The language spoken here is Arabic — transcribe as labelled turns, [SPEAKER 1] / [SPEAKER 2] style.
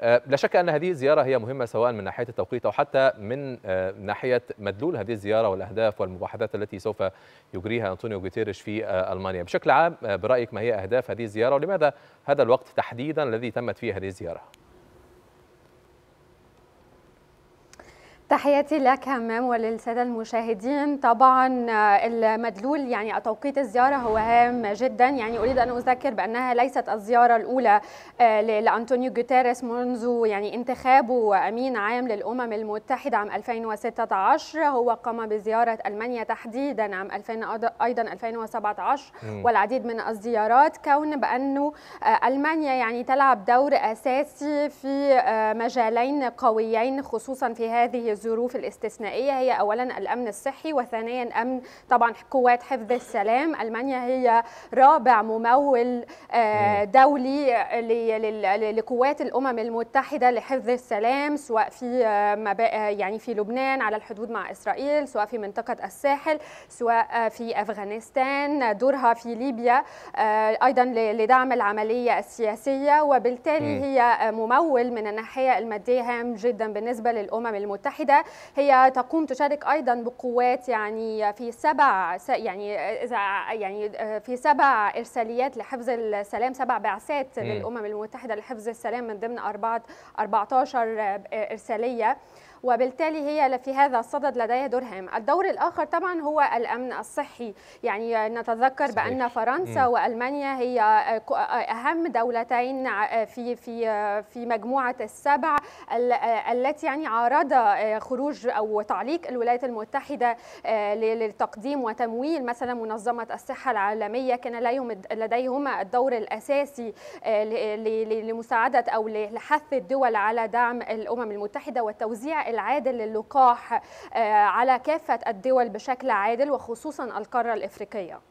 [SPEAKER 1] آه، لا شك أن هذه الزيارة هي مهمة سواء من ناحية التوقيت أو حتى من آه، ناحية مدلول هذه الزيارة والأهداف والمباحثات التي سوف يجريها أنطونيو غوتيريش في آه، ألمانيا بشكل عام برأيك ما هي أهداف هذه الزيارة ولماذا هذا الوقت تحديدا الذي تمت فيه هذه الزيارة؟
[SPEAKER 2] تحياتي لك همام وللساده المشاهدين طبعا آه، المدلول يعني توقيت الزياره هو هام جدا يعني اريد ان اذكر بانها ليست الزياره الاولى آه، لانطونيو جوتيريس منذ يعني انتخابه امين عام للامم المتحده عام 2016 هو قام بزياره المانيا تحديدا عام 2000 ايضا 2017 والعديد من الزيارات كون بانه آه، المانيا يعني تلعب دور اساسي في مجالين قويين خصوصا في هذه الظروف الاستثنائيه هي اولا الامن الصحي وثانيا امن طبعا قوات حفظ السلام المانيا هي رابع ممول آه، دولي لقوات الامم المتحده لحفظ السلام سواء في آه، آه، يعني في لبنان على الحدود مع اسرائيل سواء في منطقه الساحل سواء في افغانستان دورها في ليبيا ايضا لدعم العمليه السياسيه وبالتالي هي ممول من الناحيه الماديه هام جدا بالنسبه للامم المتحده المتحده هي تقوم تشارك ايضا بقوات يعني في سبع يعني إذا يعني في سبع ارساليات لحفظ السلام سبع بعثات للامم المتحده لحفظ السلام من ضمن أربعة 14 ارساليه وبالتالي هي في هذا الصدد لديها دور هام الدور الآخر طبعا هو الأمن الصحي يعني نتذكر صحيح. بأن فرنسا م. وألمانيا هي أهم دولتين في في في مجموعة السبع التي يعني عارض آه، خروج أو تعليق الولايات المتحدة آه، للتقديم وتمويل مثلا منظمة الصحة العالمية كان لديهم لديهما الدور الأساسي آه، لمساعدة أو لحث الدول على دعم الأمم المتحدة والتوزيع العادل للقاح آه، على كافة الدول بشكل عادل وخصوصا القارة الإفريقية